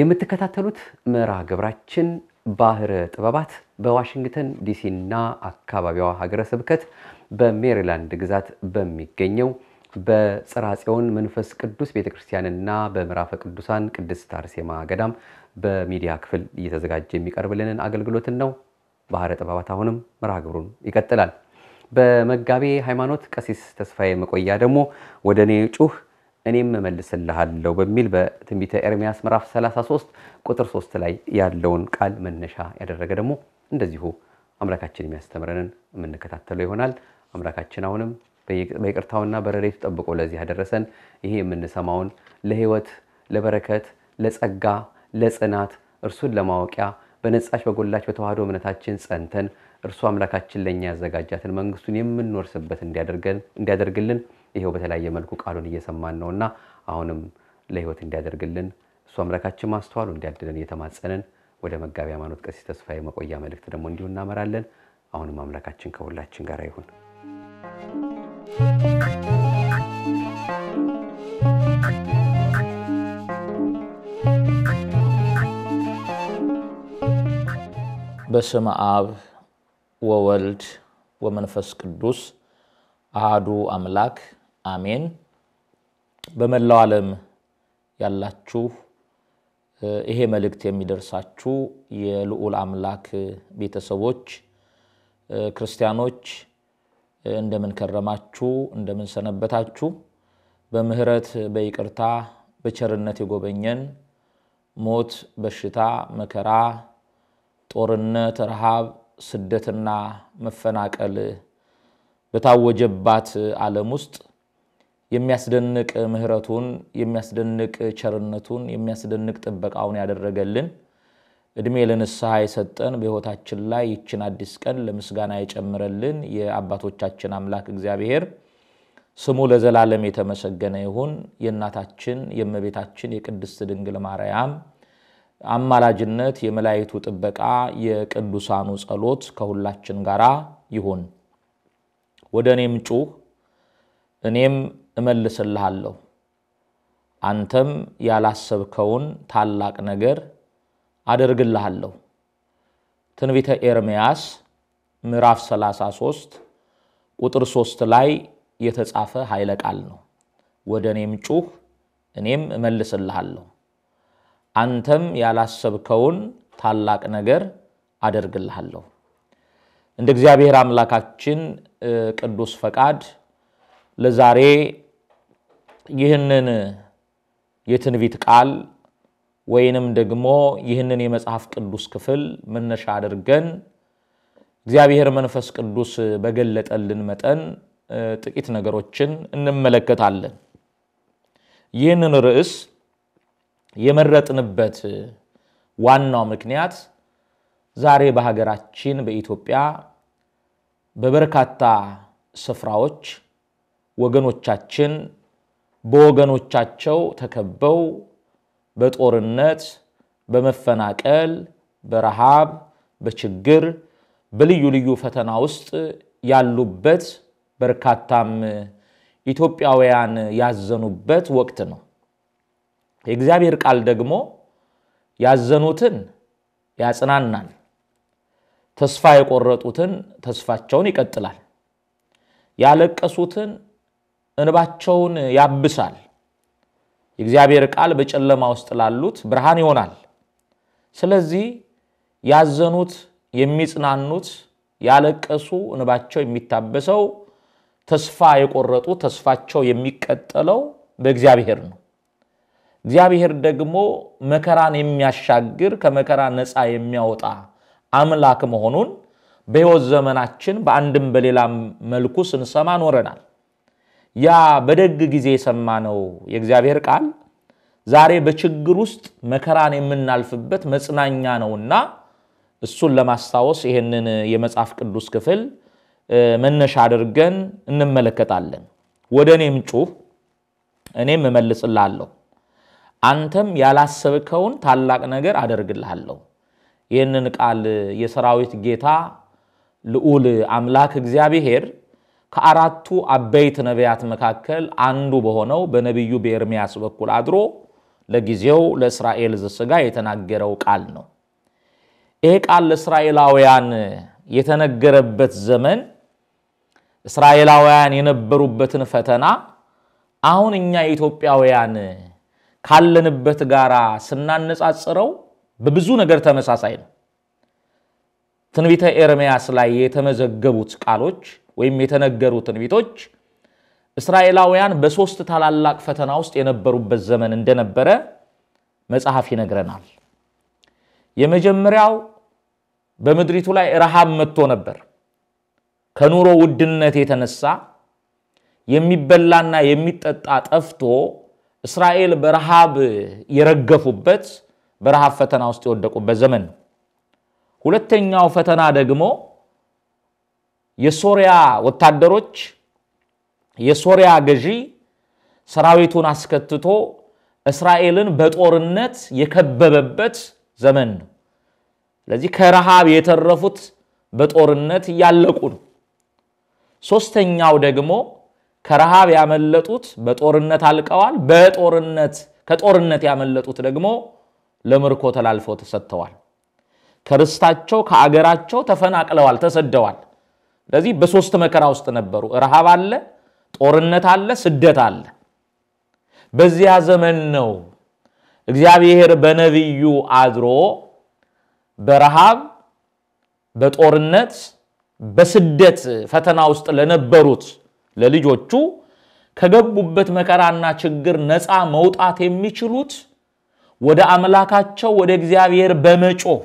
የምትከታተሉት መርሃ ግብራችን ባህረ ጥበባት በዋሽንግተን ዲሲና አካባቢዋ ሀገረ ስብከት በሜሪላንድ ግዛት በሚገኘው በጽራጽዮን መንፈስ ቅዱስ ቤተክርስቲያንና በምዕራፈ ቅዱሳን ቅድስት አርሴማ ገዳም በሚዲያ ክፍል እየተዘጋጀ የሚቀርብልንን አገልግሎትን ነው። ባህረ ጥበባት አሁንም መርሃ ግብሩን ይቀጥላል። በመጋቤ ሃይማኖት ቀሲስ ተስፋዬ መቆያ ደግሞ ወደ እኔ ጩህ እኔም እመልስልሃለሁ በሚል በትንቢተ ኤርሚያስ ምዕራፍ 33 ቁጥር 3 ላይ ያለውን ቃል መነሻ ያደረገ ደግሞ እንደዚሁ አምላካችን የሚያስተምረንን የምንከታተለው ይሆናል። አምላካችን አሁንም በይቅርታውና በረሬቱ ጠብቆ ለዚህ ያደረሰን ይሄ የምንሰማውን ለህይወት ለበረከት፣ ለጸጋ፣ ለጽናት እርሱን ለማወቂያ በነጻች በጎላች በተዋህዶ እምነታችን ጸንተን እርሱ አምላካችን ለእኛ ያዘጋጃትን መንግስቱን የምንወርስበት እንዲያደርግልን ይሄው በተለያየ መልኩ ቃሉን እየሰማን ነውና አሁንም ለህይወት እንዲያደርግልን እሱ አምላካችን ማስተዋሉ እንዲያድለን እየተማጸንን ወደ መጋቢ ሃይማኖት ቀሲስ ተስፋዬ መቆያ መልእክት ደግሞ እንዲሁ እናመራለን። አሁንም አምላካችን ከሁላችን ጋር ይሁን። በስም አብ ወወልድ ወመንፈስ ቅዱስ አህዱ አምላክ አሜን። በመላው ዓለም ያላችሁ ይሄ መልእክት የሚደርሳችሁ የልዑል አምላክ ቤተሰቦች ክርስቲያኖች እንደምን ከረማችሁ? እንደምን ሰነበታችሁ? በምህረት በይቅርታ በቸርነት የጎበኘን ሞት፣ በሽታ፣ መከራ፣ ጦርነት፣ ረሃብ፣ ስደትና መፈናቀል በታወጀባት ዓለም ውስጥ የሚያስደንቅ ምሕረቱን የሚያስደንቅ ቸርነቱን የሚያስደንቅ ጥበቃውን ያደረገልን እድሜ ለንስሐ የሰጠን በሕይወታችን ላይ ይችን አዲስ ቀን ለምስጋና የጨምረልን የአባቶቻችን አምላክ እግዚአብሔር ስሙ ለዘላለም የተመሰገነ ይሁን። የእናታችን የእመቤታችን የቅድስት ድንግል ማርያም አማላጅነት፣ የመላይቱ ጥበቃ፣ የቅዱሳኑ ጸሎት ከሁላችን ጋራ ይሁን። ወደ እኔም ጩህ እኔም እመልስልሃለሁ፣ አንተም ያላሰብከውን ታላቅ ነገር አደርግልሃለሁ። ትንቢተ ኤርምያስ ምዕራፍ 33 ቁጥር 3 ላይ የተጻፈ ኃይለ ቃል ነው። ወደ እኔም ጩህ እኔም እመልስልሃለሁ፣ አንተም ያላሰብከውን ታላቅ ነገር አደርግልሃለሁ። እንደ እግዚአብሔር አምላካችን ቅዱስ ፈቃድ ለዛሬ ይህንን የትንቢት ቃል ወይንም ደግሞ ይህንን የመጽሐፍ ቅዱስ ክፍል መነሻ አድርገን እግዚአብሔር መንፈስ ቅዱስ በገለጠልን መጠን ጥቂት ነገሮችን እንመለከታለን። ይህንን ርዕስ የመረጥንበት ዋናው ምክንያት ዛሬ በሀገራችን በኢትዮጵያ በበርካታ ስፍራዎች ወገኖቻችን በወገኖቻቸው ተከበው በጦርነት፣ በመፈናቀል፣ በረሃብ፣ በችግር፣ በልዩ ልዩ ፈተና ውስጥ ያሉበት በርካታም ኢትዮጵያውያን ያዘኑበት ወቅት ነው። የእግዚአብሔር ቃል ደግሞ ያዘኑትን ያጽናናል፣ ተስፋ የቆረጡትን ተስፋቸውን ይቀጥላል፣ ያለቀሱትን እንባቸውን ያብሳል። የእግዚአብሔር ቃል በጨለማ ውስጥ ላሉት ብርሃን ይሆናል። ስለዚህ ያዘኑት የሚጽናኑት፣ ያለቀሱ እንባቸው የሚታበሰው፣ ተስፋ የቆረጡ ተስፋቸው የሚቀጠለው በእግዚአብሔር ነው። እግዚአብሔር ደግሞ መከራን የሚያሻግር ከመከራ ነፃ የሚያወጣ አምላክ መሆኑን በሕይወት ዘመናችን በአንድም በሌላም መልኩ ስንሰማ ኖረናል። ያ በደግ ጊዜ የሰማነው የእግዚአብሔር ቃል ዛሬ በችግር ውስጥ መከራን የምናልፍበት መጽናኛ ነውና እሱን ለማስታወስ ይህንን የመጽሐፍ ቅዱስ ክፍል መነሻ አድርገን እንመለከታለን። ወደ እኔም ጩህ እኔም እመልስልሃለሁ፣ አንተም ያላሰብከውን ታላቅ ነገር አደርግልሃለሁ። ይህንን ቃል የሰራዊት ጌታ ልዑል አምላክ እግዚአብሔር ከአራቱ አበይት ነቢያት መካከል አንዱ በሆነው በነቢዩ በኤርምያስ በኩል አድሮ ለጊዜው ለእስራኤል ዘሥጋ የተናገረው ቃል ነው። ይሄ ቃል ለእስራኤላውያን የተነገረበት ዘመን እስራኤላውያን የነበሩበትን ፈተና አሁን እኛ ኢትዮጵያውያን ካለንበት ጋር ስናነጻጽረው በብዙ ነገር ተመሳሳይ ነው። ትንቢተ ኤርምያስ ላይ የተመዘገቡት ቃሎች ወይም የተነገሩትን ቤቶች እስራኤላውያን በሦስት ታላላቅ ፈተና ውስጥ የነበሩበት ዘመን እንደነበረ መጽሐፍ ይነግረናል። የመጀመሪያው በምድሪቱ ላይ ረሃብ መጥቶ ነበር። ከኑሮ ውድነት የተነሳ የሚበላና የሚጠጣ ጠፍቶ እስራኤል በረሃብ የረገፉበት በረሃብ ፈተና ውስጥ የወደቁበት ዘመን ነው። ሁለተኛው ፈተና ደግሞ የሶሪያ ወታደሮች የሶሪያ ገዢ ሰራዊቱን አስከትቶ እስራኤልን በጦርነት የከበበበት ዘመን ነው። ስለዚህ ከረሃብ የተረፉት በጦርነት እያለቁ ነው። ሶስተኛው ደግሞ ከረሃብ ያመለጡት በጦርነት አልቀዋል። በጦርነት ከጦርነት ያመለጡት ደግሞ ለምርኮ ተላልፈው ተሰጥተዋል። ከርስታቸው ከአገራቸው ተፈናቅለዋል፣ ተሰደዋል። ስለዚህ በሶስት መከራ ውስጥ ነበሩ። ረሃብ አለ፣ ጦርነት አለ፣ ስደት አለ። በዚያ ዘመን ነው እግዚአብሔር በነቢዩ አድሮ በረሃብ በጦርነት በስደት ፈተና ውስጥ ለነበሩት ለልጆቹ ከገቡበት መከራና ችግር ነፃ መውጣት የሚችሉት ወደ አምላካቸው ወደ እግዚአብሔር በመጮህ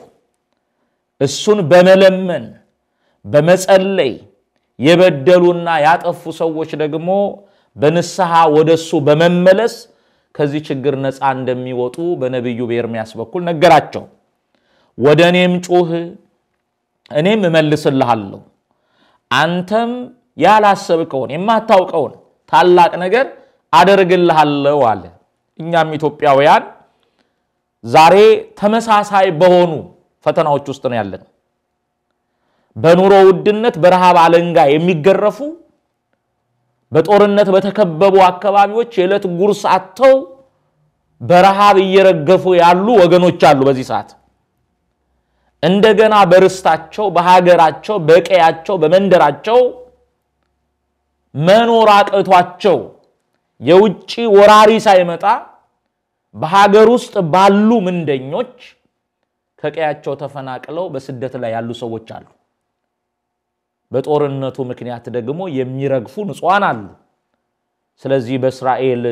እሱን በመለመን በመጸለይ የበደሉና ያጠፉ ሰዎች ደግሞ በንስሐ ወደሱ በመመለስ ከዚህ ችግር ነፃ እንደሚወጡ በነቢዩ በኤርምያስ በኩል ነገራቸው። ወደ እኔም ጩህ እኔም እመልስልሃለሁ፣ አንተም ያላሰብከውን የማታውቀውን ታላቅ ነገር አደርግልሃለሁ አለ። እኛም ኢትዮጵያውያን ዛሬ ተመሳሳይ በሆኑ ፈተናዎች ውስጥ ነው ያለነው። በኑሮ ውድነት በረሃብ አለንጋ የሚገረፉ በጦርነት በተከበቡ አካባቢዎች የዕለት ጉርስ አጥተው በረሃብ እየረገፉ ያሉ ወገኖች አሉ። በዚህ ሰዓት እንደገና በርስታቸው፣ በሀገራቸው፣ በቀያቸው፣ በመንደራቸው መኖር አቅቷቸው የውጭ ወራሪ ሳይመጣ በሀገር ውስጥ ባሉ ምንደኞች ከቀያቸው ተፈናቅለው በስደት ላይ ያሉ ሰዎች አሉ። በጦርነቱ ምክንያት ደግሞ የሚረግፉ ንጹሐን አሉ። ስለዚህ በእስራኤል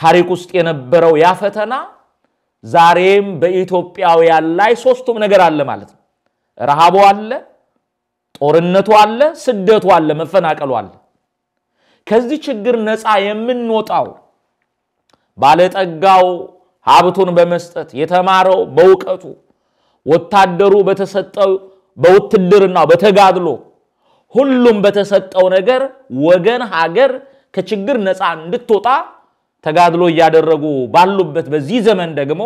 ታሪክ ውስጥ የነበረው ያ ፈተና ዛሬም በኢትዮጵያውያን ላይ ሶስቱም ነገር አለ ማለት ነው። ረሃቡ አለ፣ ጦርነቱ አለ፣ ስደቱ አለ፣ መፈናቀሉ አለ። ከዚህ ችግር ነፃ የምንወጣው ባለጠጋው ሀብቱን በመስጠት የተማረው በእውቀቱ ወታደሩ በተሰጠው በውትድርናው በተጋድሎ ሁሉም በተሰጠው ነገር ወገን ሀገር ከችግር ነፃ እንድትወጣ ተጋድሎ እያደረጉ ባሉበት በዚህ ዘመን ደግሞ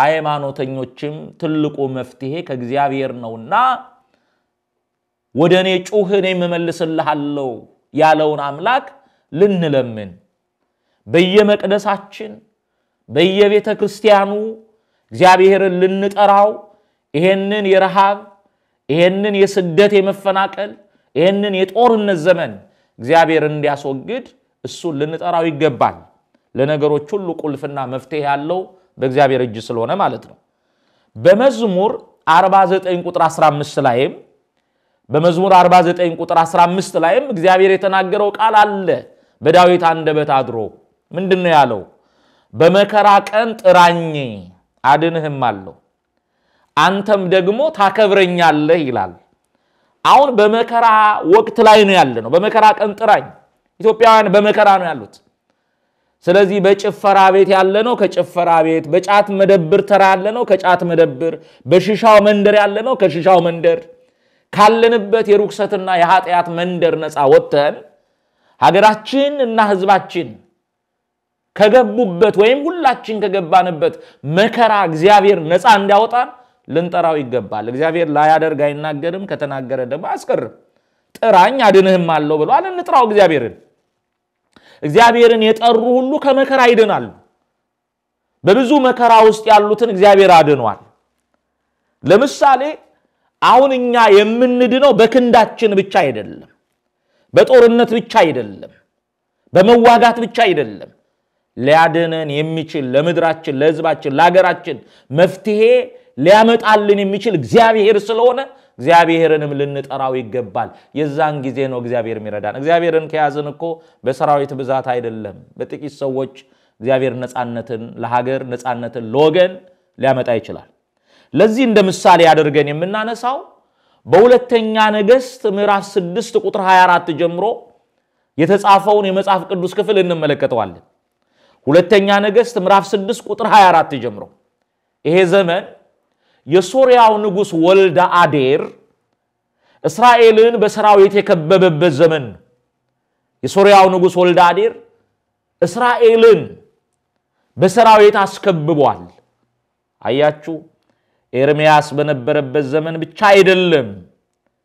ሃይማኖተኞችም ትልቁ መፍትሄ ከእግዚአብሔር ነውና ወደ እኔ ጩህ እኔ የምመልስልሃለው ያለውን አምላክ ልንለምን በየመቅደሳችን በየቤተ ክርስቲያኑ እግዚአብሔርን ልንጠራው ይሄንን የረሃብ ይህንን የስደት የመፈናቀል ይህንን የጦርነት ዘመን እግዚአብሔር እንዲያስወግድ እሱን ልንጠራው ይገባል። ለነገሮች ሁሉ ቁልፍና መፍትሄ ያለው በእግዚአብሔር እጅ ስለሆነ ማለት ነው። በመዝሙር 49 ቁጥር 15 ላይም በመዝሙር 49 ቁጥር 15 ላይም እግዚአብሔር የተናገረው ቃል አለ በዳዊት አንደበት አድሮ ምንድን ነው ያለው? በመከራ ቀን ጥራኝ አድንህም አለው። አንተም ደግሞ ታከብረኛለህ ይላል። አሁን በመከራ ወቅት ላይ ነው ያለ ነው። በመከራ ቀን ጥራኝ። ኢትዮጵያውያን በመከራ ነው ያሉት። ስለዚህ በጭፈራ ቤት ያለ ነው ከጭፈራ ቤት፣ በጫት መደብር ተራ ያለ ነው ከጫት መደብር፣ በሽሻው መንደር ያለ ነው ከሽሻው መንደር። ካለንበት የርኩሰትና የኃጢአት መንደር ነፃ ወጥተን ሀገራችን እና ህዝባችን ከገቡበት ወይም ሁላችን ከገባንበት መከራ እግዚአብሔር ነፃ እንዲያወጣን ልንጠራው ይገባል። እግዚአብሔር ላያደርግ አይናገርም፣ ከተናገረ ደግሞ አስቀርም። ጥራኝ አድንህም አለው ብለዋል። እንጥራው እግዚአብሔርን። እግዚአብሔርን የጠሩ ሁሉ ከመከራ ይድናሉ። በብዙ መከራ ውስጥ ያሉትን እግዚአብሔር አድኗል። ለምሳሌ አሁን እኛ የምንድነው በክንዳችን ብቻ አይደለም፣ በጦርነት ብቻ አይደለም፣ በመዋጋት ብቻ አይደለም። ሊያድነን የሚችል ለምድራችን፣ ለሕዝባችን፣ ለሀገራችን መፍትሄ ሊያመጣልን የሚችል እግዚአብሔር ስለሆነ እግዚአብሔርንም ልንጠራው ይገባል። የዛን ጊዜ ነው እግዚአብሔር የሚረዳን። እግዚአብሔርን ከያዝን እኮ በሰራዊት ብዛት አይደለም፣ በጥቂት ሰዎች እግዚአብሔር ነፃነትን ለሀገር ነፃነትን ለወገን ሊያመጣ ይችላል። ለዚህ እንደ ምሳሌ አድርገን የምናነሳው በሁለተኛ ነገሥት ምዕራፍ 6 ቁጥር 24 ጀምሮ የተጻፈውን የመጽሐፍ ቅዱስ ክፍል እንመለከተዋለን። ሁለተኛ ነገሥት ምዕራፍ 6 ቁጥር 24 ጀምሮ ይሄ ዘመን የሶርያው ንጉሥ ወልደ አዴር እስራኤልን በሰራዊት የከበበበት ዘመን ነው። የሶርያው ንጉሥ ወልደ አዴር እስራኤልን በሰራዊት አስከብቧል። አያችሁ፣ ኤርምያስ በነበረበት ዘመን ብቻ አይደለም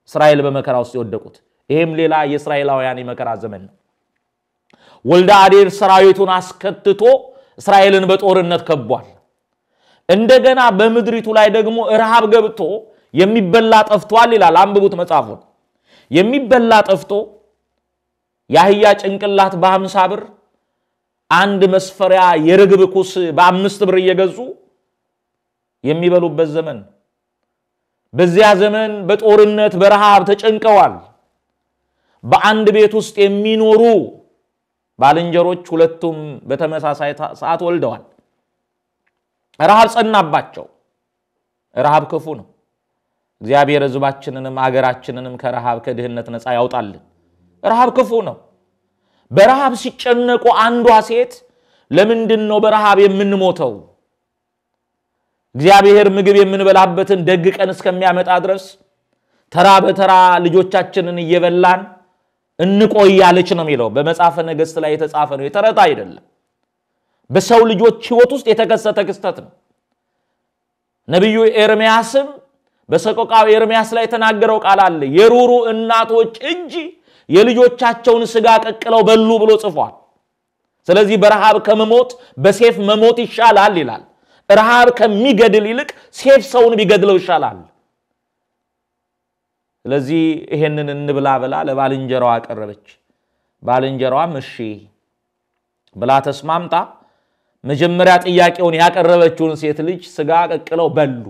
እስራኤል በመከራ ውስጥ የወደቁት። ይህም ሌላ የእስራኤላውያን የመከራ ዘመን ነው። ወልደ አዴር ሰራዊቱን አስከትቶ እስራኤልን በጦርነት ከቧል። እንደገና በምድሪቱ ላይ ደግሞ ረሃብ ገብቶ የሚበላ ጠፍቷል ይላል። አንብቡት መጽሐፉን። የሚበላ ጠፍቶ የአህያ ጭንቅላት በአምሳ ብር አንድ መስፈሪያ የርግብ ኩስ በአምስት ብር እየገዙ የሚበሉበት ዘመን። በዚያ ዘመን በጦርነት በረሃብ ተጨንቀዋል። በአንድ ቤት ውስጥ የሚኖሩ ባልንጀሮች ሁለቱም በተመሳሳይ ሰዓት ወልደዋል። ረሃብ ጸናባቸው። ረሃብ ክፉ ነው። እግዚአብሔር ሕዝባችንንም አገራችንንም ከረሃብ ከድህነት ነፃ ያውጣልን። ረሃብ ክፉ ነው። በረሃብ ሲጨነቁ አንዷ ሴት ለምንድን ነው በረሃብ የምንሞተው? እግዚአብሔር ምግብ የምንበላበትን ደግ ቀን እስከሚያመጣ ድረስ ተራ በተራ ልጆቻችንን እየበላን እንቆያለች ነው የሚለው። በመጽሐፈ ነገሥት ላይ የተጻፈ ነው፣ የተረታ አይደለም። በሰው ልጆች ህይወት ውስጥ የተከሰተ ክስተት ነው። ነቢዩ ኤርምያስም በሰቆቃው ኤርምያስ ላይ የተናገረው ቃል አለ። የሩሩ እናቶች እጅ የልጆቻቸውን ስጋ ቀቅለው በሉ ብሎ ጽፏል። ስለዚህ በረሃብ ከመሞት በሴፍ መሞት ይሻላል ይላል። ረሃብ ከሚገድል ይልቅ ሴፍ ሰውን ቢገድለው ይሻላል። ስለዚህ ይሄንን እንብላ ብላ ለባልንጀራዋ አቀረበች። ባልንጀራዋም እሺ ብላ ተስማምታ መጀመሪያ ጥያቄውን ያቀረበችውን ሴት ልጅ ስጋ ቀቅለው በሉ።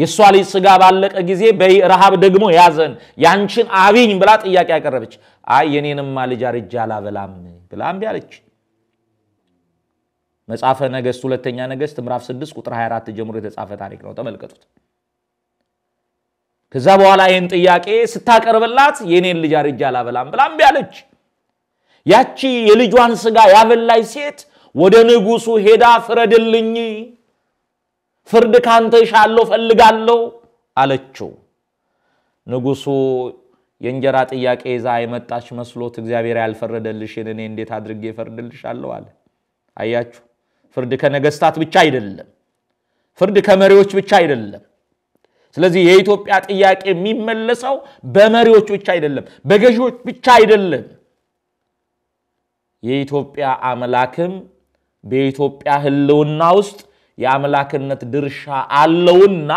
የእሷ ልጅ ስጋ ባለቀ ጊዜ በረሃብ ደግሞ ያዘን፣ ያንቺን አብኝ ብላ ጥያቄ ያቀረበች። አይ የኔንማ ልጅ አርጃ አላበላም ብላ እምቢ አለች። መጽሐፈ ነገሥት ሁለተኛ ነገሥት ምዕራፍ 6 ቁጥር 24 ጀምሮ የተጻፈ ታሪክ ነው። ተመልከቱት። ከዛ በኋላ ይህን ጥያቄ ስታቀርብላት የኔን ልጅ አርጃ አላበላም ብላ እምቢ አለች። ያቺ የልጇን ስጋ ያበላች ሴት ወደ ንጉሱ ሄዳ ፍረድልኝ፣ ፍርድ ካንተ ይሻለሁ ፈልጋለሁ አለችው። ንጉሱ የእንጀራ ጥያቄ ይዛ የመጣች መስሎት እግዚአብሔር ያልፈረደልሽን እኔ እንዴት አድርጌ እፈርድልሻለሁ አለ። አያችሁ፣ ፍርድ ከነገስታት ብቻ አይደለም፣ ፍርድ ከመሪዎች ብቻ አይደለም። ስለዚህ የኢትዮጵያ ጥያቄ የሚመለሰው በመሪዎች ብቻ አይደለም፣ በገዢዎች ብቻ አይደለም የኢትዮጵያ አምላክም በኢትዮጵያ ሕልውና ውስጥ የአምላክነት ድርሻ አለውና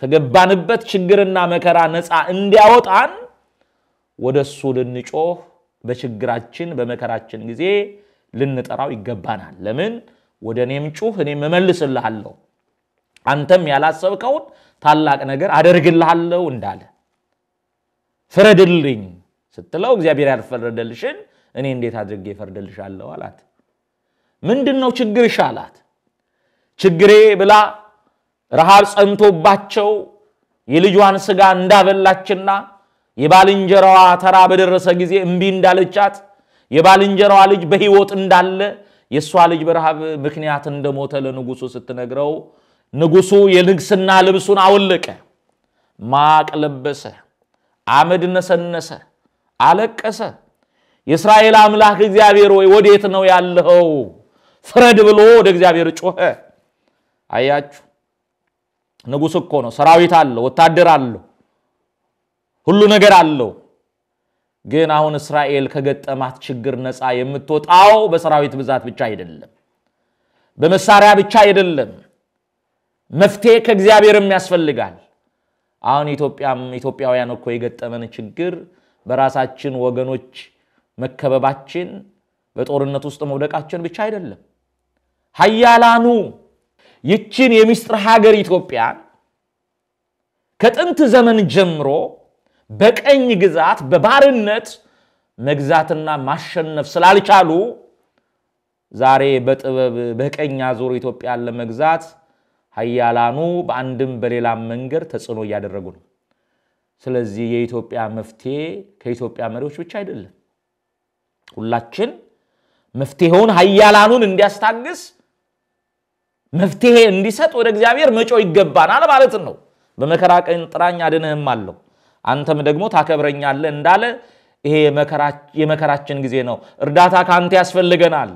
ከገባንበት ችግርና መከራ ነፃ እንዲያወጣን ወደ እሱ ልንጮህ በችግራችን በመከራችን ጊዜ ልንጠራው ይገባናል። ለምን ወደ እኔም ጩህ እኔም እመልስልሃለሁ፣ አንተም ያላሰብከውን ታላቅ ነገር አደርግልሃለሁ እንዳለ ፍረድልኝ ስትለው እግዚአብሔር ያልፈረደልሽን እኔ እንዴት አድርጌ ፈርድልሻለሁ አላት። ምንድን ነው ችግርሽ አላት። ችግሬ ብላ ረሃብ ጸንቶባቸው የልጇን ስጋ እንዳበላችና የባልንጀራዋ ተራ በደረሰ ጊዜ እምቢ እንዳለቻት የባልንጀራዋ ልጅ በሕይወት እንዳለ የእሷ ልጅ በረሃብ ምክንያት እንደሞተ ለንጉሱ ስትነግረው ንጉሱ የንግስና ልብሱን አወለቀ፣ ማቅ ለበሰ፣ አመድ ነሰነሰ፣ አለቀሰ። የእስራኤል አምላክ እግዚአብሔር ወይ ወዴት ነው ያለኸው? ፍረድ ብሎ ወደ እግዚአብሔር ጮኸ። አያችሁ፣ ንጉሥ እኮ ነው። ሰራዊት አለው፣ ወታደር አለው፣ ሁሉ ነገር አለው። ግን አሁን እስራኤል ከገጠማት ችግር ነፃ የምትወጣው በሰራዊት ብዛት ብቻ አይደለም፣ በመሳሪያ ብቻ አይደለም። መፍትሄ ከእግዚአብሔርም ያስፈልጋል። አሁን ኢትዮጵያም ኢትዮጵያውያን እኮ የገጠመን ችግር በራሳችን ወገኖች መከበባችን በጦርነት ውስጥ መውደቃችን ብቻ አይደለም። ሀያላኑ ይችን የሚስጥር ሀገር ኢትዮጵያን ከጥንት ዘመን ጀምሮ በቀኝ ግዛት በባርነት መግዛትና ማሸነፍ ስላልቻሉ ዛሬ በጥበብ በቀኝ አዙር ኢትዮጵያን ለመግዛት ሀያላኑ በአንድም በሌላም መንገድ ተጽዕኖ እያደረጉ ነው። ስለዚህ የኢትዮጵያ መፍትሄ ከኢትዮጵያ መሪዎች ብቻ አይደለም። ሁላችን መፍትሄውን ሀያላኑን እንዲያስታግስ መፍትሄ እንዲሰጥ ወደ እግዚአብሔር መጮ ይገባናል ማለት ነው። በመከራ ቀን ጥራኝ አድንህም አለው አንተም ደግሞ ታከብረኛለህ እንዳለ ይሄ የመከራችን ጊዜ ነው። እርዳታ ከአንተ ያስፈልገናል።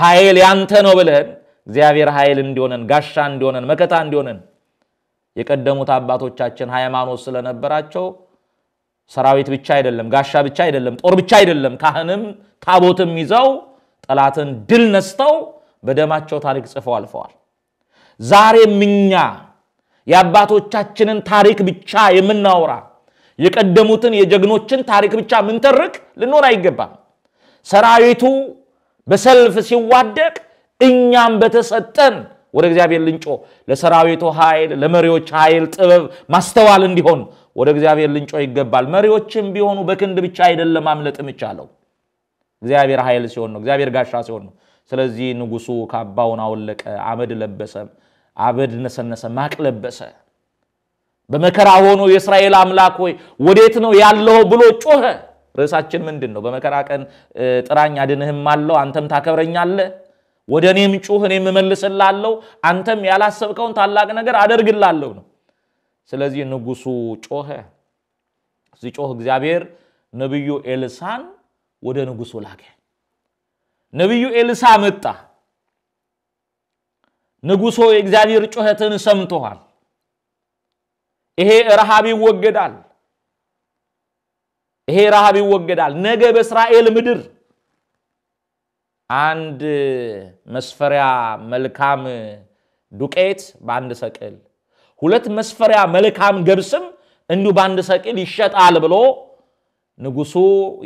ኃይል ያንተ ነው ብለን እግዚአብሔር ኃይል እንዲሆነን፣ ጋሻ እንዲሆነን፣ መከታ እንዲሆነን የቀደሙት አባቶቻችን ሃይማኖት ስለነበራቸው ሰራዊት ብቻ አይደለም፣ ጋሻ ብቻ አይደለም፣ ጦር ብቻ አይደለም፣ ካህንም ታቦትም ይዘው ጠላትን ድል ነስተው በደማቸው ታሪክ ጽፈው አልፈዋል። ዛሬም እኛ የአባቶቻችንን ታሪክ ብቻ የምናወራ የቀደሙትን የጀግኖችን ታሪክ ብቻ ምንተርክ ልንሆን አይገባም። ሰራዊቱ በሰልፍ ሲዋደቅ እኛም በተሰጠን ወደ እግዚአብሔር ልንጮ ለሰራዊቱ ኃይል፣ ለመሪዎች ኃይል፣ ጥበብ፣ ማስተዋል እንዲሆን ወደ እግዚአብሔር ልንጮ ይገባል። መሪዎችም ቢሆኑ በክንድ ብቻ አይደለም ማምለጥ የሚቻለው እግዚአብሔር ኃይል ሲሆን ነው። እግዚአብሔር ጋሻ ሲሆን ነው። ስለዚህ ንጉሱ ካባውን አወለቀ፣ አመድ ለበሰ፣ አበድ ነሰነሰ፣ ማቅ ለበሰ። በመከራ ሆኖ የእስራኤል አምላክ ሆይ ወዴት ነው ያለው ብሎ ጮኸ። ርዕሳችን ምንድን ነው? በመከራ ቀን ጥራኝ አድንህም አለው አንተም ታከብረኛለህ። ወደ እኔም ጩህ እኔም እመልስልሃለሁ፣ አንተም ያላሰብከውን ታላቅ ነገር አደርግላለሁ ነው። ስለዚህ ንጉሱ ጮኸ። ሲጮህ እግዚአብሔር ነቢዩ ኤልሳን ወደ ንጉሱ ላከ። ነቢዩ ኤልሳ መጣ። ንጉሶ የእግዚአብሔር ጩኸትን ሰምቶሃል። ይሄ ረሃብ ይወገዳል። ይሄ ረሃብ ይወገዳል። ነገ በእስራኤል ምድር አንድ መስፈሪያ መልካም ዱቄት በአንድ ሰቅል፣ ሁለት መስፈሪያ መልካም ገብስም እንዲሁ በአንድ ሰቅል ይሸጣል ብሎ ንጉሱ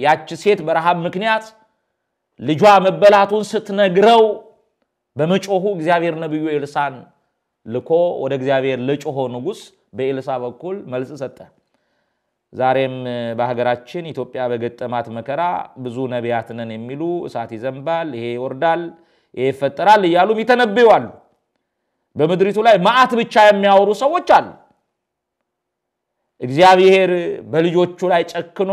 ያች ሴት በረሃብ ምክንያት ልጇ መበላቱን ስትነግረው በመጮሁ እግዚአብሔር ነቢዩ ኤልሳን ልኮ ወደ እግዚአብሔር ለጮሆ ንጉስ በኤልሳ በኩል መልስ ሰጠ። ዛሬም በሀገራችን ኢትዮጵያ በገጠማት መከራ ብዙ ነቢያት ነን የሚሉ እሳት ይዘንባል፣ ይሄ ይወርዳል፣ ይሄ ይፈጠራል እያሉም ይተነብዩ አሉ። በምድሪቱ ላይ መዓት ብቻ የሚያወሩ ሰዎች አሉ። እግዚአብሔር በልጆቹ ላይ ጨክኖ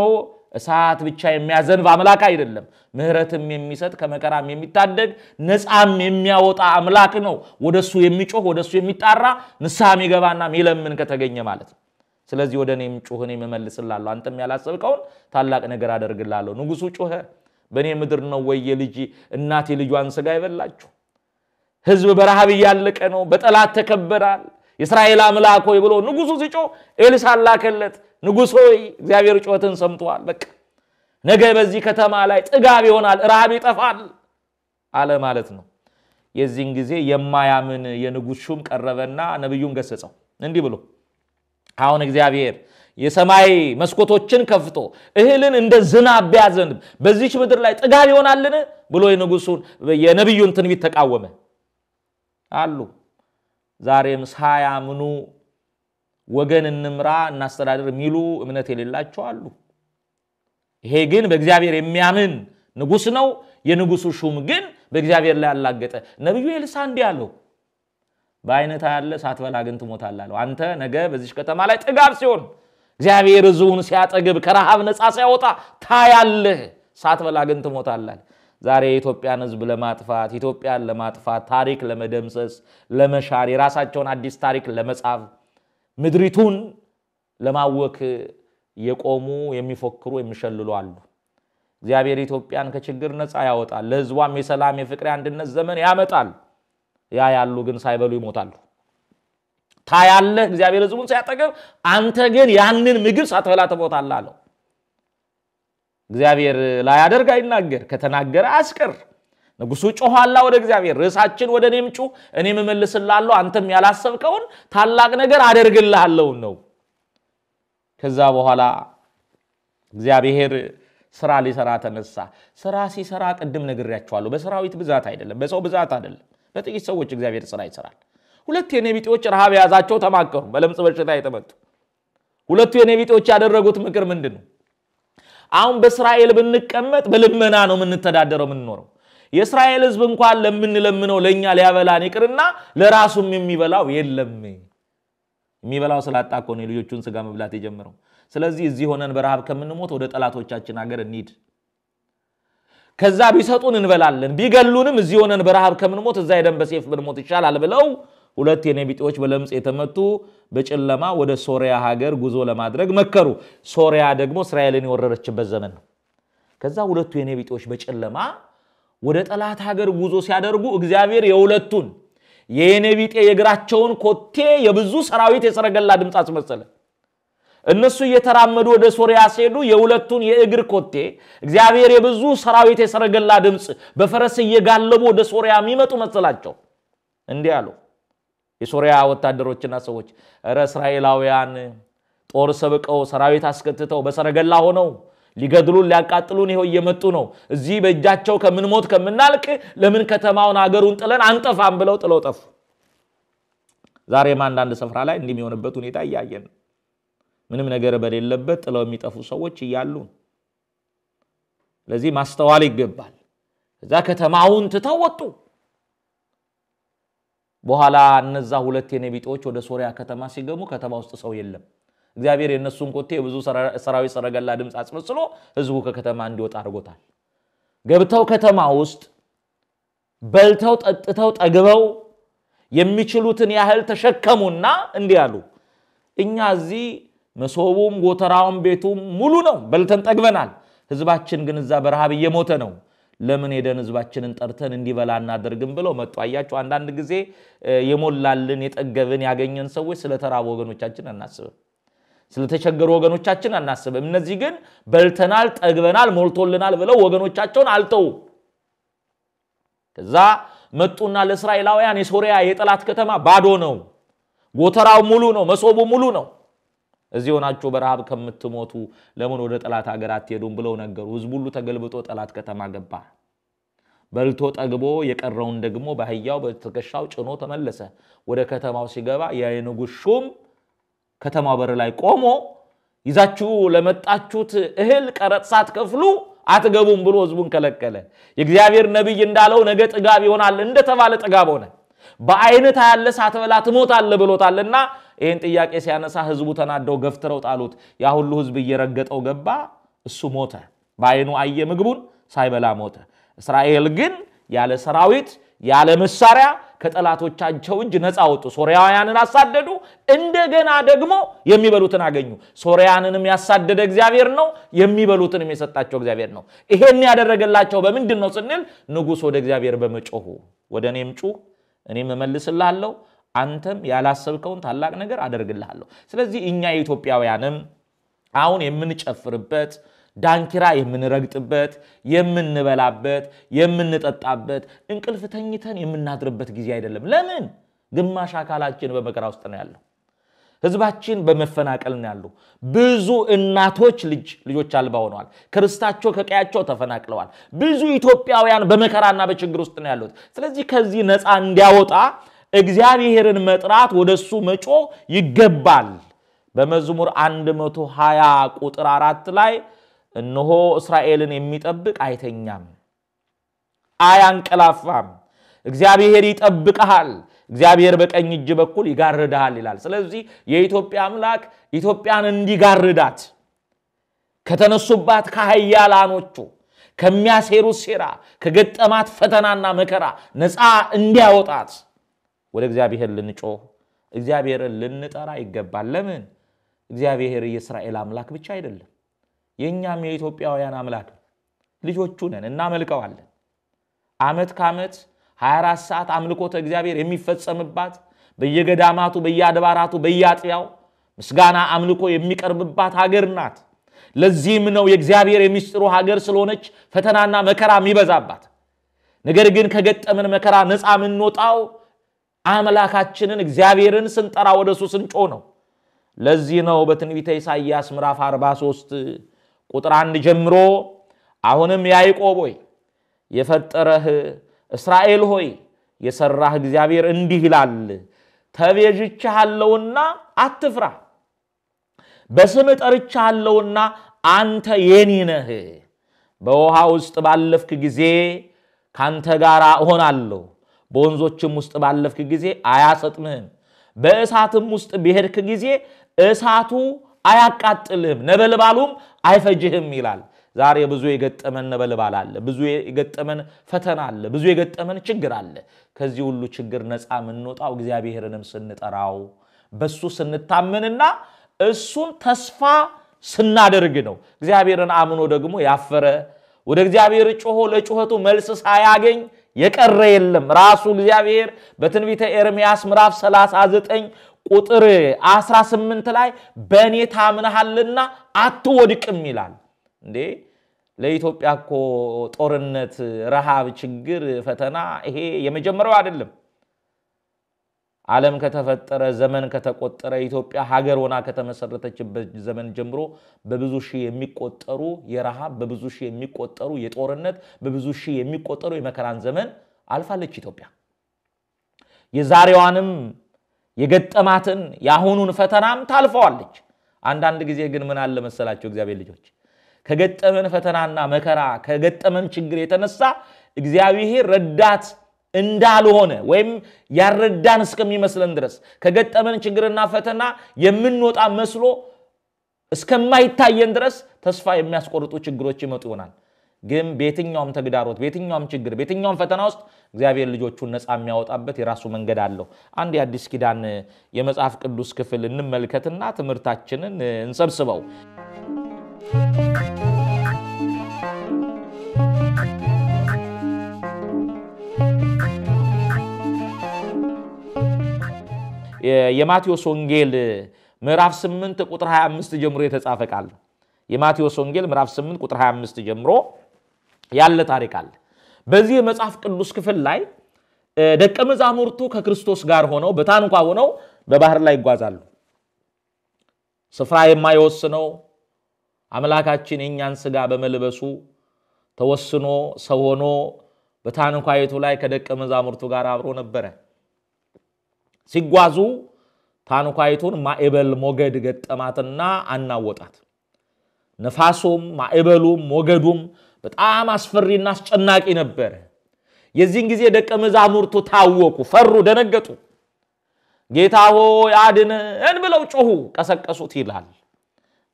እሳት ብቻ የሚያዘንብ አምላክ አይደለም። ምሕረትም የሚሰጥ ከመከራም የሚታደግ ነፃም የሚያወጣ አምላክ ነው። ወደሱ የሚጮህ ወደሱ የሚጣራ ንስሐ የሚገባና የሚለምን ከተገኘ ማለት ነው። ስለዚህ ወደ እኔም ጩህ እኔም እመልስልሃለሁ፣ አንተም ያላሰብከውን ታላቅ ነገር አደርግላለሁ ንጉሱ ጩኸ። በእኔ ምድር ነው ወይ የልጅ እናት የልጇን ስጋ ይበላችሁ? ህዝብ በረሃብ እያለቀ ነው፣ በጠላት ተከበራል። የእስራኤል አምላክ ሆይ ብሎ ንጉሱ ሲጮህ ኤልሳ አላከለት ንጉሥ ሆይ እግዚአብሔር ጩኸትን ሰምተዋል። በቃ ነገ በዚህ ከተማ ላይ ጥጋብ ይሆናል፣ ረሃብ ይጠፋል አለ ማለት ነው። የዚህን ጊዜ የማያምን የንጉሥ ሹም ቀረበና ነቢዩን ገሰጸው እንዲህ ብሎ አሁን እግዚአብሔር የሰማይ መስኮቶችን ከፍቶ እህልን እንደ ዝናብ ቢያዘን በዚች ምድር ላይ ጥጋብ ይሆናልን ብሎ የንጉሱን የነቢዩን ትንቢት ተቃወመ። አሉ ዛሬም ሳያምኑ ወገን እንምራ እናስተዳደር የሚሉ እምነት የሌላቸው አሉ። ይሄ ግን በእግዚአብሔር የሚያምን ንጉስ ነው። የንጉሱ ሹም ግን በእግዚአብሔር ላይ ያላገጠ ነቢዩ ኤልሳ እንዲህ አለው በአይነት ያለ ሳትበላ ግን ትሞታላለ። አንተ ነገ በዚች ከተማ ላይ ጥጋብ ሲሆን እግዚአብሔር ዝውን ሲያጠግብ ከረሃብ ነፃ ሲያወጣ ታያለህ። ሳትበላ ግን ትሞታላል። ዛሬ የኢትዮጵያን ሕዝብ ለማጥፋት ኢትዮጵያን ለማጥፋት ታሪክ ለመደምሰስ ለመሻር የራሳቸውን አዲስ ታሪክ ለመጻፍ ምድሪቱን ለማወክ የቆሙ የሚፎክሩ የሚሸልሉ አሉ። እግዚአብሔር ኢትዮጵያን ከችግር ነፃ ያወጣል። ለሕዝቧም የሰላም የፍቅር አንድነት ዘመን ያመጣል። ያ ያሉ ግን ሳይበሉ ይሞታሉ። ታያለህ እግዚአብሔር ሕዝቡን ሲያጠገብ፣ አንተ ግን ያንን ምግብ ሳትበላ ትሞታለህ አለው። እግዚአብሔር ላያደርግ አይናገር፣ ከተናገረ አስቀር። ንጉሱ ጮኋላ ወደ እግዚአብሔር ርዕሳችን ወደ እኔም ጩ እኔም እመልስላለሁ፣ አንተም ያላሰብከውን ታላቅ ነገር አደርግልሃለሁን ነው። ከዛ በኋላ እግዚአብሔር ስራ ሊሰራ ተነሳ። ስራ ሲሰራ ቅድም ነግሬያቸዋለሁ፣ በሰራዊት ብዛት አይደለም፣ በሰው ብዛት አይደለም ለጥቂት ሰዎች እግዚአብሔር ስራ ይሰራል። ሁለት የኔ ቢጤዎች ረሃብ የያዛቸው ተማከሩ፣ በለምጽ በሽታ የተመቱ። ሁለቱ የኔቢጤዎች ያደረጉት ምክር ምንድን ነው? አሁን በእስራኤል ብንቀመጥ በልመና ነው የምንተዳደረው የምንኖረው። የእስራኤል ሕዝብ እንኳን ለምንለምነው ለእኛ ሊያበላን ይቅርና ለራሱም የሚበላው የለም። የሚበላው ስላጣ እኮ ነው የልጆቹን ስጋ መብላት የጀመረው። ስለዚህ እዚህ ሆነን በረሃብ ከምንሞት ወደ ጠላቶቻችን ሀገር እንሂድ። ከዛ ቢሰጡን እንበላለን፣ ቢገሉንም እዚህ ሆነን በረሃብ ከምንሞት እዛ ሄደን በሴፍ ብንሞት ይሻላል ብለው ሁለት የኔቢጤዎች በለምጽ የተመቱ በጨለማ ወደ ሶሪያ ሀገር ጉዞ ለማድረግ መከሩ። ሶሪያ ደግሞ እስራኤልን የወረረችበት ዘመን ነው። ከዛ ሁለቱ የኔቢጤዎች በጨለማ ወደ ጠላት ሀገር ጉዞ ሲያደርጉ እግዚአብሔር የሁለቱን የኔቢጤ የእግራቸውን ኮቴ የብዙ ሰራዊት የሰረገላ ድምፅ አስመሰለ። እነሱ እየተራመዱ ወደ ሶርያ ሲሄዱ የሁለቱን የእግር ኮቴ እግዚአብሔር የብዙ ሰራዊት የሰረገላ ድምፅ በፈረስ እየጋለቡ ወደ ሶርያ የሚመጡ መሰላቸው። እንዲህ አሉ የሶርያ ወታደሮችና ሰዎች፣ እረ እስራኤላውያን ጦር ሰብቀው ሰራዊት አስከትተው በሰረገላ ሆነው ሊገድሉን ሊያቃጥሉን ይኸው እየመጡ ነው። እዚህ በእጃቸው ከምንሞት ከምናልቅ ለምን ከተማውን አገሩን ጥለን አንጠፋም ብለው ጥለው ጠፉ። ዛሬም አንዳንድ ስፍራ ላይ እንዲህ የሚሆንበት ሁኔታ እያየን ነው። ምንም ነገር በሌለበት ጥለው የሚጠፉ ሰዎች እያሉ ስለዚህ ማስተዋል ይገባል። እዛ ከተማውን ትተው ወጡ። በኋላ እነዛ ሁለት የነቢጤዎች ወደ ሶሪያ ከተማ ሲገሙ ከተማ ውስጥ ሰው የለም። እግዚአብሔር የእነሱን ኮቴ የብዙ ሰራዊት ሰረገላ ድምፅ አስመስሎ ህዝቡ ከከተማ እንዲወጣ አድርጎታል። ገብተው ከተማ ውስጥ በልተው ጠጥተው ጠግበው የሚችሉትን ያህል ተሸከሙና እንዲህ አሉ፣ እኛ እዚህ መሶቡም፣ ጎተራውም፣ ቤቱም ሙሉ ነው። በልተን ጠግበናል። ህዝባችን ግን እዛ በረሃብ እየሞተ ነው። ለምን ሄደን ህዝባችንን ጠርተን እንዲበላ እናደርግም ብለው መጡ። አያቸው። አንዳንድ ጊዜ የሞላልን የጠገብን ያገኘን ሰዎች ስለተራቡ ወገኖቻችን አናስብም፣ ስለተቸገሩ ወገኖቻችን አናስብም። እነዚህ ግን በልተናል፣ ጠግበናል፣ ሞልቶልናል ብለው ወገኖቻቸውን አልተው ከዛ መጡና ለእስራኤላውያን የሶሪያ የጠላት ከተማ ባዶ ነው፣ ጎተራው ሙሉ ነው፣ መሶቡ ሙሉ ነው እዚህ ሆናችሁ በረሃብ ከምትሞቱ ለምን ወደ ጠላት ሀገር አትሄዱም ብለው ነገሩ። ህዝቡ ሁሉ ተገልብጦ ጠላት ከተማ ገባ። በልቶ ጠግቦ የቀረውን ደግሞ በአህያው በትከሻው ጭኖ ተመለሰ። ወደ ከተማው ሲገባ የንጉሥ ሹም ከተማው በር ላይ ቆሞ ይዛችሁ ለመጣችሁት እህል ቀረጥ ሳትከፍሉ አትገቡም ብሎ ህዝቡን ከለከለ። የእግዚአብሔር ነቢይ እንዳለው ነገ ጥጋብ ይሆናል እንደተባለ ጥጋብ ሆነ። በአይነት ያለ ሳትበላ ትሞታለህ ብሎታልና ይህን ጥያቄ ሲያነሳ ህዝቡ ተናደው ገፍትረው ጣሉት። ያ ሁሉ ህዝብ እየረገጠው ገባ፣ እሱ ሞተ። በአይኑ አየ ምግቡን ሳይበላ ሞተ። እስራኤል ግን ያለ ሰራዊት ያለ መሳሪያ ከጠላቶቻቸው እጅ ነፃ ወጡ። ሶርያውያንን አሳደዱ። እንደገና ደግሞ የሚበሉትን አገኙ። ሶርያንንም ያሳደደ እግዚአብሔር ነው፣ የሚበሉትንም የሰጣቸው እግዚአብሔር ነው። ይሄን ያደረገላቸው በምንድን ነው ስንል ንጉሥ ወደ እግዚአብሔር በመጮሁ ወደ እኔም ጩህ እኔም እመልስልሃለሁ አንተም ያላሰብከውን ታላቅ ነገር አደርግልሃለሁ። ስለዚህ እኛ የኢትዮጵያውያንም አሁን የምንጨፍርበት ዳንኪራ የምንረግጥበት፣ የምንበላበት፣ የምንጠጣበት እንቅልፍ ተኝተን የምናድርበት ጊዜ አይደለም። ለምን? ግማሽ አካላችን በመከራ ውስጥ ነው ያለው። ህዝባችን በመፈናቀል ነው ያሉ። ብዙ እናቶች ልጅ ልጆች አልባ ሆነዋል። ከርስታቸው ከቀያቸው ተፈናቅለዋል። ብዙ ኢትዮጵያውያን በመከራና በችግር ውስጥ ነው ያሉት። ስለዚህ ከዚህ ነፃ እንዲያወጣ እግዚአብሔርን መጥራት ወደ እሱ መጮ ይገባል። በመዝሙር 120 ቁጥር አራት ላይ እነሆ እስራኤልን የሚጠብቅ አይተኛም አያንቀላፋም፣ እግዚአብሔር ይጠብቀሃል፣ እግዚአብሔር በቀኝ እጅ በኩል ይጋርድሃል ይላል። ስለዚህ የኢትዮጵያ አምላክ ኢትዮጵያን እንዲጋርዳት ከተነሱባት ከሀያላኖቹ ከሚያሴሩት ሴራ ከገጠማት ፈተናና መከራ ነፃ እንዲያወጣት ወደ እግዚአብሔር ልንጮህ እግዚአብሔርን ልንጠራ ይገባል። ለምን? እግዚአብሔር የእስራኤል አምላክ ብቻ አይደለም፣ የእኛም የኢትዮጵያውያን አምላክ ልጆቹ ነን፣ እናመልከዋለን። ዓመት ከዓመት 24 ሰዓት አምልኮተ እግዚአብሔር የሚፈጸምባት በየገዳማቱ በየአድባራቱ በየአጥቢያው ምስጋና አምልኮ የሚቀርብባት ሀገር ናት። ለዚህም ነው የእግዚአብሔር የሚስጥሩ ሀገር ስለሆነች ፈተናና መከራ የሚበዛባት። ነገር ግን ከገጠምን መከራ ነፃ የምንወጣው አምላካችንን እግዚአብሔርን ስንጠራ ወደ እሱ ስንጮ ነው። ለዚህ ነው በትንቢተ ኢሳይያስ ምዕራፍ 43 ቁጥር አንድ ጀምሮ አሁንም ያዕቆብ ሆይ የፈጠረህ እስራኤል ሆይ የሰራህ እግዚአብሔር እንዲህ ይላል፣ ተቤዥቼሃለሁና አትፍራ፣ በስም ጠርቼሃለሁና አንተ የኔ ነህ። በውሃ ውስጥ ባለፍክ ጊዜ ካንተ ጋር እሆናለሁ በወንዞችም ውስጥ ባለፍክ ጊዜ አያሰጥምህም። በእሳትም ውስጥ ብሄድክ ጊዜ እሳቱ አያቃጥልህም፣ ነበልባሉም አይፈጅህም ይላል። ዛሬ ብዙ የገጠመን ነበልባል አለ። ብዙ የገጠመን ፈተና አለ። ብዙ የገጠመን ችግር አለ። ከዚህ ሁሉ ችግር ነፃ የምንወጣው እግዚአብሔርንም ስንጠራው በሱ ስንታመንና እሱን ተስፋ ስናደርግ ነው። እግዚአብሔርን አምኖ ደግሞ ያፈረ ወደ እግዚአብሔር ጮሆ ለጩኸቱ መልስ ሳያገኝ የቀረ የለም። ራሱ እግዚአብሔር በትንቢተ ኤርምያስ ምዕራፍ 39 ቁጥር 18 ላይ በእኔ ታምነሃልና አትወድቅም ይላል። እንዴ ለኢትዮጵያ እኮ ጦርነት፣ ረሃብ፣ ችግር፣ ፈተና ይሄ የመጀመሪያው አይደለም። ዓለም ከተፈጠረ ዘመን ከተቆጠረ ኢትዮጵያ ሀገር ሆና ከተመሰረተችበት ዘመን ጀምሮ በብዙ ሺህ የሚቆጠሩ የረሃብ በብዙ ሺህ የሚቆጠሩ የጦርነት በብዙ ሺህ የሚቆጠሩ የመከራን ዘመን አልፋለች ኢትዮጵያ። የዛሬዋንም የገጠማትን የአሁኑን ፈተናም ታልፈዋለች። አንዳንድ ጊዜ ግን ምን አለ መሰላቸው እግዚአብሔር ልጆች ከገጠመን ፈተናና መከራ ከገጠመን ችግር የተነሳ እግዚአብሔር ረዳት እንዳልሆነ ወይም ያረዳን እስከሚመስለን ድረስ ከገጠመን ችግርና ፈተና የምንወጣ መስሎ እስከማይታየን ድረስ ተስፋ የሚያስቆርጡ ችግሮች ይመጡ ይሆናል። ግን በየትኛውም ተግዳሮት፣ በየትኛውም ችግር፣ በየትኛውም ፈተና ውስጥ እግዚአብሔር ልጆቹን ነፃ የሚያወጣበት የራሱ መንገድ አለው። አንድ የአዲስ ኪዳን የመጽሐፍ ቅዱስ ክፍል እንመልከትና ትምህርታችንን እንሰብስበው። የማቴዎስ ወንጌል ምዕራፍ 8 ቁጥር 25 ጀምሮ የተጻፈ ቃል የማቴዎስ ወንጌል ምዕራፍ 8 ቁጥር 25 ጀምሮ ያለ ታሪክ አለ። በዚህ የመጽሐፍ ቅዱስ ክፍል ላይ ደቀ መዛሙርቱ ከክርስቶስ ጋር ሆነው በታንኳ ሆነው በባህር ላይ ይጓዛሉ። ስፍራ የማይወስነው አምላካችን የእኛን ስጋ በመልበሱ ተወስኖ ሰው ሆኖ በታንኳይቱ ላይ ከደቀ መዛሙርቱ ጋር አብሮ ነበረ። ሲጓዙ ታንኳይቱን ማዕበል ሞገድ ገጠማትና አናወጣት። ነፋሱም ማዕበሉም ሞገዱም በጣም አስፈሪና አስጨናቂ ነበረ። የዚህን ጊዜ ደቀ መዛሙርቱ ታወቁ፣ ፈሩ፣ ደነገጡ። ጌታ ሆይ አድነን ብለው ጮሁ፣ ቀሰቀሱት ይላል።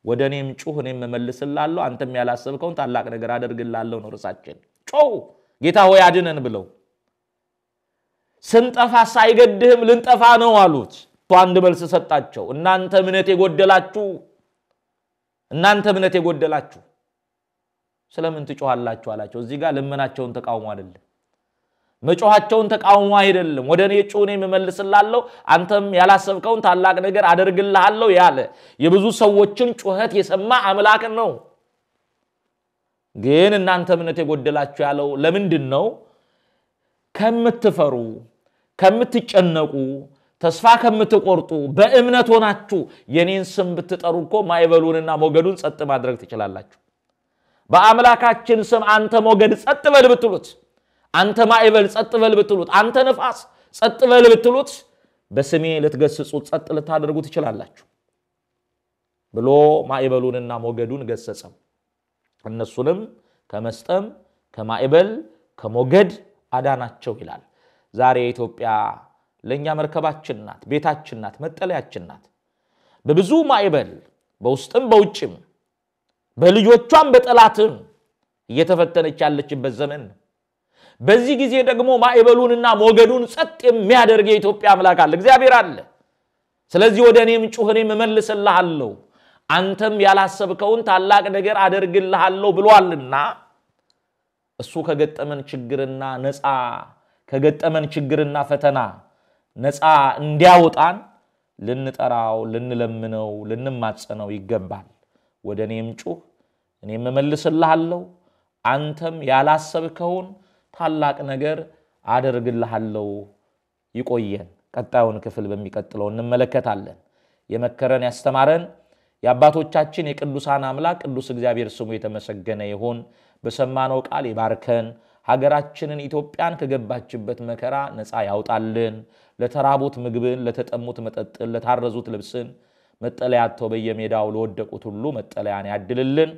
ወደ እኔም ጩህ እኔም እመልስልሃለሁ፣ አንተም ያላሰብከውን ታላቅ ነገር አደርግላለሁ ነው ርዕሳችን። ጮሁ ጌታ ሆይ አድነን ብለው ስንጠፋ ሳይገድህም ልንጠፋ ነው አሉት። አንድ መልስ ሰጣቸው። እናንተ እምነት የጎደላችሁ እናንተ እምነት የጎደላችሁ ስለምን ትጮኋላችሁ? አላቸው። እዚህ ጋር ልመናቸውን ተቃውሞ አይደለም፣ መጮኋቸውን ተቃውሞ አይደለም። ወደ እኔ ጩህ፣ እኔም እመልስልሃለሁ፣ አንተም ያላሰብከውን ታላቅ ነገር አደርግልሃለሁ ያለ የብዙ ሰዎችን ጩኸት የሰማ አምላክ ነው። ግን እናንተ እምነት የጎደላችሁ ያለው ለምንድን ነው? ከምትፈሩ ከምትጨነቁ ተስፋ ከምትቆርጡ በእምነት ሆናችሁ የኔን ስም ብትጠሩ እኮ ማይበሉንና ሞገዱን ጸጥ ማድረግ ትችላላችሁ። በአምላካችን ስም አንተ ሞገድ ጸጥ በል ብትሉት፣ አንተ ማዕበል ጸጥ በል ብትሉት፣ አንተ ነፋስ ጸጥ በል ብትሉት፣ በስሜ ልትገስጹ ጸጥ ልታደርጉ ትችላላችሁ ብሎ ማዕበሉንና ሞገዱን ገሰጸም። እነሱንም ከመስጠም ከማዕበል ከሞገድ አዳናቸው ይላል። ዛሬ ኢትዮጵያ ለእኛ መርከባችን ናት፣ ቤታችን ናት፣ መጠለያችን ናት። በብዙ ማዕበል በውስጥም በውጭም በልጆቿም በጠላትም እየተፈተነች ያለችበት ዘመን በዚህ ጊዜ ደግሞ ማዕበሉንና ሞገዱን ጸጥ የሚያደርግ የኢትዮጵያ አምላክ አለ፣ እግዚአብሔር አለ። ስለዚህ ወደ እኔም ጩህ፣ እኔም እመልስልሃለሁ፣ አንተም ያላሰብከውን ታላቅ ነገር አደርግልሃለሁ ብሏልና እሱ ከገጠመን ችግርና ነፃ ከገጠመን ችግርና ፈተና ነፃ እንዲያወጣን ልንጠራው፣ ልንለምነው፣ ልንማጸነው ይገባል። ወደ እኔም ጩህ እኔም እመልስልሃለሁ፣ አንተም ያላሰብከውን ታላቅ ነገር አደርግልሃለሁ። ይቆየን። ቀጣዩን ክፍል በሚቀጥለው እንመለከታለን። የመከረን ያስተማረን የአባቶቻችን የቅዱሳን አምላክ ቅዱስ እግዚአብሔር ስሙ የተመሰገነ ይሁን። በሰማነው ቃል ይባርከን። ሀገራችንን ኢትዮጵያን ከገባችበት መከራ ነፃ ያውጣልን። ለተራቡት ምግብን፣ ለተጠሙት መጠጥን፣ ለታረዙት ልብስን መጠለያ አጥተው በየሜዳው ለወደቁት ሁሉ መጠለያን ያድልልን።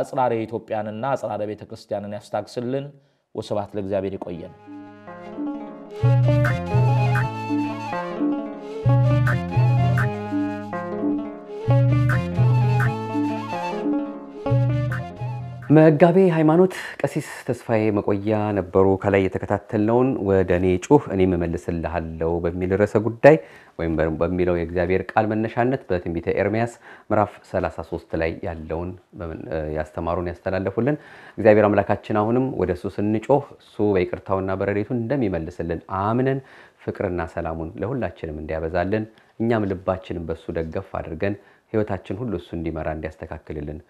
አጽራሪ ኢትዮጵያንና አጽራሪ ቤተ ክርስቲያንን ያስታግስልን። ወስብሐት ለእግዚአብሔር። ይቆየን። መጋቤ ሃይማኖት ቀሲስ ተስፋዬ መቆያ ነበሩ። ከላይ የተከታተልነውን ወደ እኔ ጩህ እኔም እመልስልሃለሁ በሚል ርዕሰ ጉዳይ ወይም በሚለው የእግዚአብሔር ቃል መነሻነት በትንቢተ ኤርሚያስ ምዕራፍ 33 ላይ ያለውን ያስተማሩን ያስተላለፉልን እግዚአብሔር አምላካችን አሁንም ወደ እሱ ስንጮህ እሱ በይቅርታውና በረዴቱ እንደሚመልስልን አምነን ፍቅርና ሰላሙን ለሁላችንም እንዲያበዛልን እኛም ልባችንን በእሱ ደገፍ አድርገን ህይወታችን ሁሉ እሱ እንዲመራ እንዲያስተካክልልን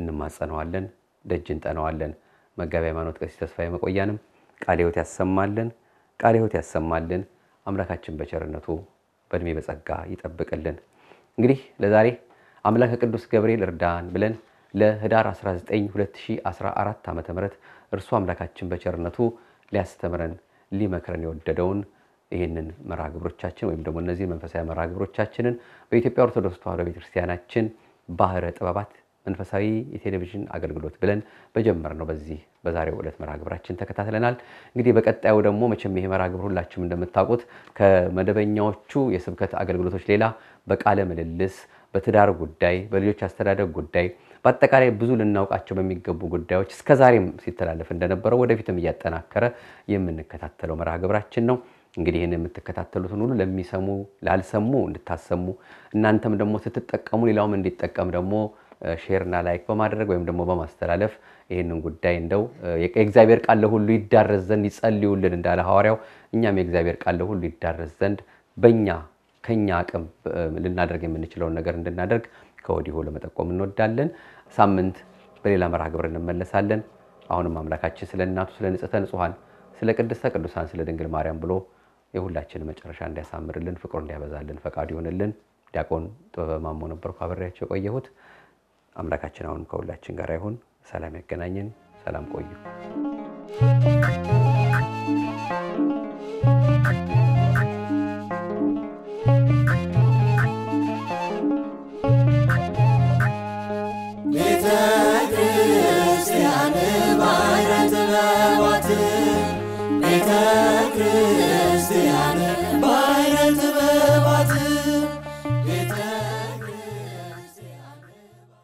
እንማጸነዋለን። ደጅ እንጠነዋለን። መጋቢ ሃይማኖት ቀሲስ ተስፋዬ መቆያንም ቃለ ሕይወት ያሰማልን፣ ቃለ ሕይወት ያሰማልን። አምላካችን በቸርነቱ በእድሜ በጸጋ ይጠብቅልን። እንግዲህ ለዛሬ አምላከ ቅዱስ ገብርኤል እርዳን ብለን ለህዳር 19 2014 ዓ ም እርሱ አምላካችን በቸርነቱ ሊያስተምረን ሊመክረን የወደደውን ይህንን መርሃ ግብሮቻችን ወይም ደግሞ እነዚህን መንፈሳዊ መርሃ ግብሮቻችንን በኢትዮጵያ ኦርቶዶክስ ተዋሕዶ ቤተክርስቲያናችን ባህረ ጥበባት መንፈሳዊ የቴሌቪዥን አገልግሎት ብለን በጀመር ነው በዚህ በዛሬው ዕለት መርሃ ግብራችን ተከታትለናል። እንግዲህ በቀጣዩ ደግሞ መቼም ይሄ መርሃ ግብር ሁላችሁም እንደምታውቁት ከመደበኛዎቹ የስብከት አገልግሎቶች ሌላ በቃለ ምልልስ፣ በትዳር ጉዳይ፣ በልጆች አስተዳደግ ጉዳይ በአጠቃላይ ብዙ ልናውቃቸው በሚገቡ ጉዳዮች እስከዛሬም ሲተላለፍ እንደነበረው ወደፊትም እያጠናከረ የምንከታተለው መርሃ ግብራችን ነው። እንግዲህ ይህን የምትከታተሉትን ሁሉ ለሚሰሙ ላልሰሙ እንድታሰሙ እናንተም ደግሞ ስትጠቀሙ ሌላውም እንዲጠቀም ደግሞ እና ላይክ በማድረግ ወይም ደግሞ በማስተላለፍ ይህንን ጉዳይ እንደው የእግዚአብሔር ቃል ለሁሉ ይዳረስ ዘንድ ይጸልዩልን እንዳለ ሐዋርያው እኛም የእግዚአብሔር ቃል ለሁሉ ይዳረስ ዘንድ በእኛ ከኛ አቅም ልናደርግ የምንችለውን ነገር እንድናደርግ ከወዲሁ ለመጠቆም እንወዳለን። ሳምንት በሌላ መርሃ ግብር እንመለሳለን። አሁንም አምላካችን ስለ እናቱ ስለ ንጽሕተ ንጹሐን ስለ ቅድስተ ቅዱሳን ስለ ድንግል ማርያም ብሎ የሁላችን መጨረሻ እንዲያሳምርልን ፍቅሩ እንዲያበዛልን ፈቃዱ ይሆንልን። ዲያቆን ጥበበ ማሞ ነበርኩ አብሬያቸው የቆየሁት። አምላካችን አሁንም ከሁላችን ጋር ይሁን። ሰላም ያገናኘን። ሰላም ቆዩ። Yeah.